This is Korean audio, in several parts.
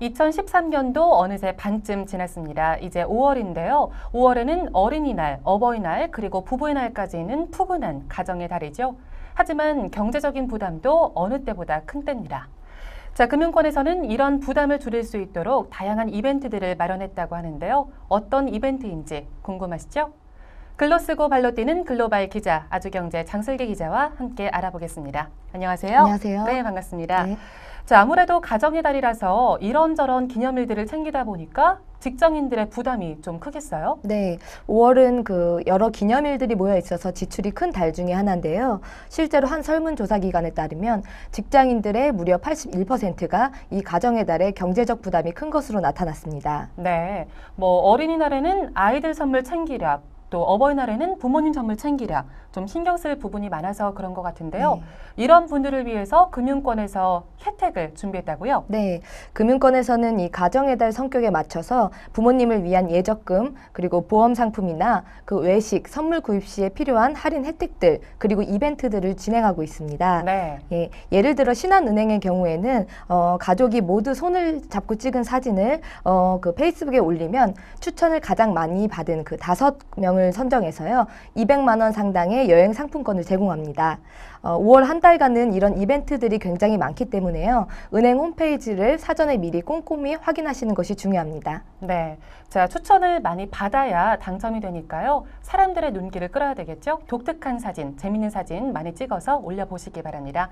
2013년도 어느새 반쯤 지났습니다. 이제 5월인데요. 5월에는 어린이날, 어버이날, 그리고 부부의 날까지는 푸근한 가정의 달이죠. 하지만 경제적인 부담도 어느 때보다 큰 때입니다. 자, 금융권에서는 이런 부담을 줄일 수 있도록 다양한 이벤트들을 마련했다고 하는데요. 어떤 이벤트인지 궁금하시죠? 글로 쓰고 발로 뛰는 글로벌 기자 아주경제 장슬기 기자와 함께 알아보겠습니다. 안녕하세요. 안녕하세요. 네, 반갑습니다. 네. 자, 아무래도 가정의 달이라서 이런저런 기념일들을 챙기다 보니까 직장인들의 부담이 좀 크겠어요? 네. 5월은 그 여러 기념일들이 모여 있어서 지출이 큰 달 중에 하나인데요. 실제로 한 설문조사 기관에 따르면 직장인들의 무려 81%가 이 가정의 달에 경제적 부담이 큰 것으로 나타났습니다. 네. 뭐 어린이날에는 아이들 선물 챙기랴, 또 어버이날에는 부모님 선물 챙기랴 좀 신경 쓸 부분이 많아서 그런 것 같은데요. 네. 이런 분들을 위해서 금융권에서 혜택을 준비했다고요? 네. 금융권에서는 이 가정의 달 성격에 맞춰서 부모님을 위한 예적금 그리고 보험 상품이나 그 외식 선물 구입 시에 필요한 할인 혜택들 그리고 이벤트들을 진행하고 있습니다. 네. 예, 예를 들어 신한은행의 경우에는 어, 가족이 모두 손을 잡고 찍은 사진을 어, 그 페이스북에 올리면 추천을 가장 많이 받은 그 다섯 명을 상을 선정해서요. 200만 원 상당의 여행 상품권을 제공합니다. 어, 5월 한 달간은 이런 이벤트들이 굉장히 많기 때문에요. 은행 홈페이지를 사전에 미리 꼼꼼히 확인하시는 것이 중요합니다. 네. 자, 추천을 많이 받아야 당첨이 되니까요. 사람들의 눈길을 끌어야 되겠죠? 독특한 사진, 재밌는 사진 많이 찍어서 올려보시기 바랍니다.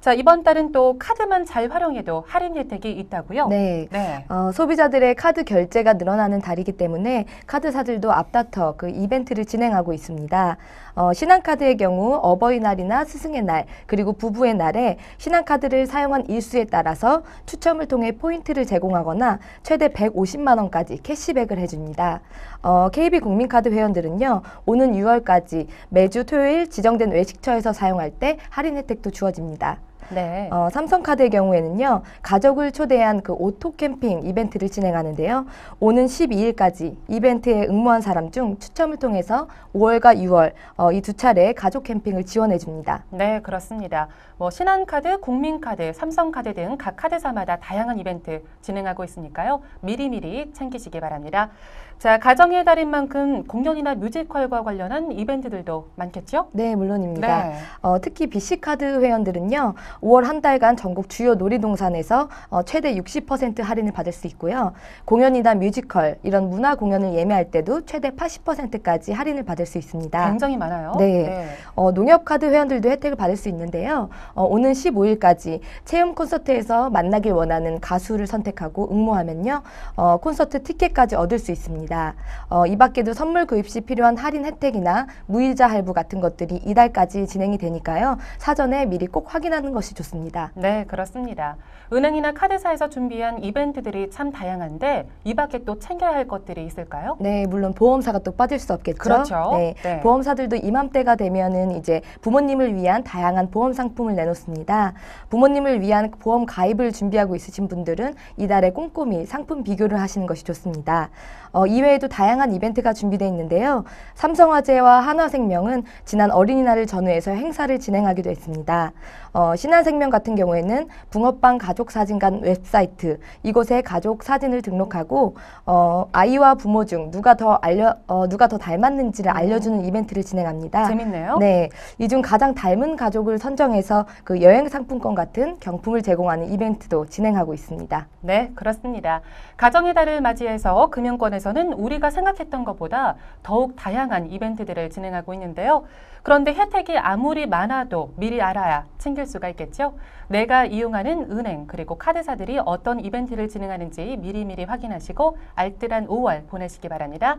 자 이번 달은 또 카드만 잘 활용해도 할인 혜택이 있다고요? 네. 네. 어, 소비자들의 카드 결제가 늘어나는 달이기 때문에 카드사들도 앞다퉈 그 이벤트를 진행하고 있습니다. 어, 신한카드의 경우 어버이날이나 스승의 날 그리고 부부의 날에 신한카드를 사용한 일수에 따라서 추첨을 통해 포인트를 제공하거나 최대 150만 원까지 캐시백을 해줍니다. 어, KB 국민카드 회원들은요 오는 6월까지 매주 토요일 지정된 외식처에서 사용할 때 할인 혜택도 주어집니다. 네. 어, 삼성카드의 경우에는요 가족을 초대한 그 오토 캠핑 이벤트를 진행하는데요 오는 12일까지 이벤트에 응모한 사람 중 추첨을 통해서 5월과 6월 어, 이 두 차례 가족 캠핑을 지원해 줍니다. 네 그렇습니다. 뭐 신한카드, 국민카드, 삼성카드 등 각 카드사마다 다양한 이벤트 진행하고 있으니까요 미리미리 챙기시기 바랍니다. 자 가정의 달인 만큼 공연이나 뮤지컬과 관련한 이벤트들도 많겠죠? 네 물론입니다. 네. 어, 특히 BC카드 회원들은요 5월 한 달간 전국 주요 놀이동산에서 어, 최대 60% 할인을 받을 수 있고요. 공연이나 뮤지컬 이런 문화 공연을 예매할 때도 최대 80%까지 할인을 받을 수 있습니다. 굉장히 많아요. 네. 네. 어, 농협카드 회원들도 혜택을 받을 수 있는데요. 어, 오는 15일까지 체험 콘서트에서 만나길 원하는 가수를 선택하고 응모하면요. 어, 콘서트 티켓까지 얻을 수 있습니다. 어, 이 밖에도 선물 구입 시 필요한 할인 혜택이나 무이자 할부 같은 것들이 이달까지 진행이 되니까요. 사전에 미리 꼭 확인하는 것이 좋습니다. 네, 그렇습니다. 은행이나 카드사에서 준비한 이벤트들이 참 다양한데 이 밖에 또 챙겨야 할 것들이 있을까요? 네, 물론 보험사가 또 빠질 수 없겠죠. 그렇죠. 네, 네. 보험사들도 이맘때가 되면은 이제 부모님을 위한 다양한 보험 상품을 내놓습니다. 부모님을 위한 보험 가입을 준비하고 있으신 분들은 이달에 꼼꼼히 상품 비교를 하시는 것이 좋습니다. 어, 이외에도 다양한 이벤트가 준비되어 있는데요. 삼성화재와 한화생명은 지난 어린이날을 전후해서 행사를 진행하기도 했습니다. 어, 신한생명 같은 경우에는 붕어빵 가족사진관 웹사이트 이곳에 가족 사진을 등록하고 어, 아이와 부모 중 누가 더 알려 어, 누가 더 닮았는지를 음. 알려주는 이벤트를 진행합니다. 재밌네요. 네, 이 중 가장 닮은 가족을 선정해서 그 여행 상품권 같은 경품을 제공하는 이벤트도 진행하고 있습니다. 네, 그렇습니다. 가정의 달을 맞이해서 금융권에서는 우리가 생각했던 것보다 더욱 다양한 이벤트들을 진행하고 있는데요. 그런데 혜택이 아무리 많아도 미리 알아야 챙길 수가 있. 그겠죠 내가 이용하는 은행 그리고 카드사들이 어떤 이벤트를 진행하는지 미리미리 확인하시고 알뜰한 5월 보내시기 바랍니다.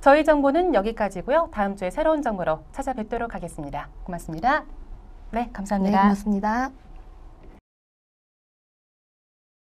저희 정보는 여기까지고요. 다음 주에 새로운 정보로 찾아뵙도록 하겠습니다. 고맙습니다. 네, 감사합니다. 네, 고맙습니다.